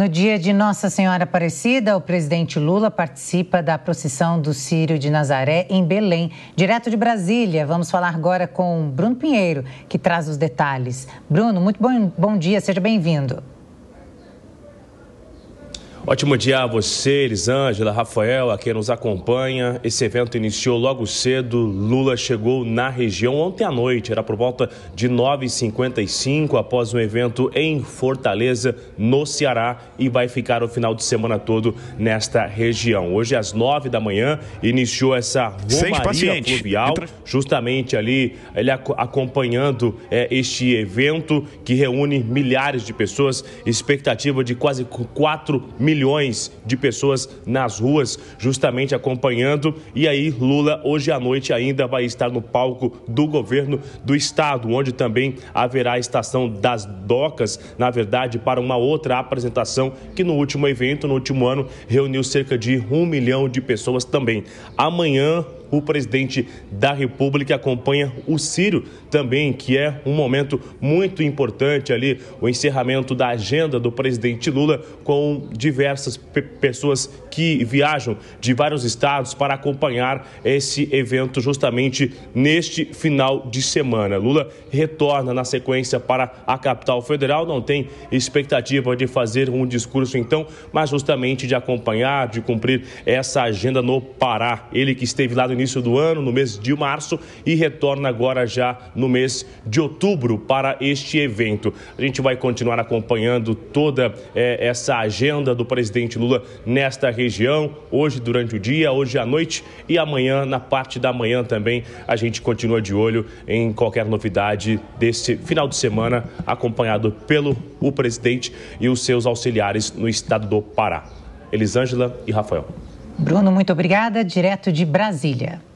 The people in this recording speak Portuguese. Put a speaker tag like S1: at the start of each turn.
S1: No dia de Nossa Senhora Aparecida, o presidente Lula participa da procissão do Círio de Nazaré em Belém, direto de Brasília. Vamos falar agora com Bruno Pinheiro, que traz os detalhes. Bruno, muito bom, bom dia, seja bem-vindo.
S2: Ótimo dia a você, Elisângela, Rafael, a quem nos acompanha. Esse evento iniciou logo cedo. Lula chegou na região ontem à noite, era por volta de 9h55, após um evento em Fortaleza, no Ceará, e vai ficar o final de semana todo nesta região. Hoje, às 9 da manhã, iniciou essa romaria fluvial, justamente ali, ele acompanhando é, este evento que reúne milhares de pessoas, expectativa de quase 4 milhões milhões de pessoas nas ruas, justamente acompanhando. E aí, Lula, hoje à noite, ainda vai estar no palco do governo do estado, onde também haverá a estação das docas, na verdade, para uma outra apresentação que no último evento, no último ano, reuniu cerca de um milhão de pessoas também. Amanhã, o presidente da República acompanha o Ciro também, que é um momento muito importante ali, o encerramento da agenda do presidente Lula com diversas pessoas que viajam de vários estados para acompanhar esse evento justamente neste final de semana. Lula retorna na sequência para a capital federal, não tem expectativa de fazer um discurso então, mas justamente de acompanhar, de cumprir essa agenda no Pará. Ele que esteve lá no início do ano, no mês de março, e retorna agora já no mês de outubro para este evento. A gente vai continuar acompanhando toda é, essa agenda do presidente Lula nesta região, hoje durante o dia, hoje à noite e amanhã, na parte da manhã também, a gente continua de olho em qualquer novidade desse final de semana, acompanhado pelo o presidente e os seus auxiliares no estado do Pará. Elisângela e Rafael.
S1: Bruno, muito obrigada. Direto de Brasília.